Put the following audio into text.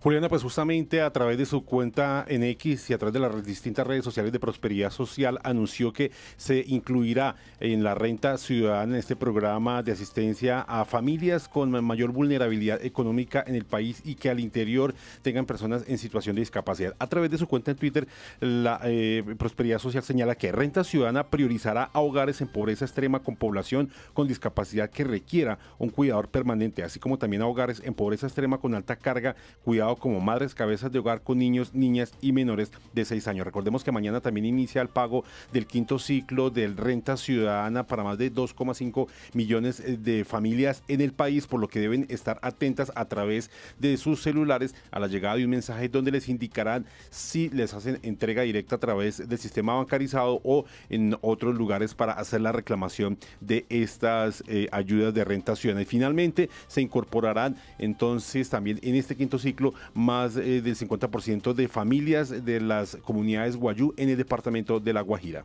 Juliana, pues justamente a través de su cuenta en X y a través de las distintas redes sociales de Prosperidad Social anunció que se incluirá en la renta ciudadana este programa de asistencia a familias con mayor vulnerabilidad económica en el país y que al interior tengan personas en situación de discapacidad. A través de su cuenta en Twitter, la eh, Prosperidad Social señala que Renta Ciudadana priorizará a hogares en pobreza extrema con población con discapacidad que requiera un cuidador permanente, así como también a hogares en pobreza extrema con alta carga cuidado como madres cabezas de hogar con niños, niñas y menores de 6 años. Recordemos que mañana también inicia el pago del quinto ciclo del renta ciudadana para más de 2,5 millones eh, de familias en el país, por lo que deben estar atentas a través de sus celulares a la llegada de un mensaje donde les indicarán si les hacen entrega directa a través del sistema bancarizado o en otros lugares para hacer la reclamación de estas eh, ayudas de renta ciudadana. Y finalmente se incorporarán entonces también en este quinto ciclo más eh, del 50% de familias de las comunidades guayú en el departamento de La Guajira.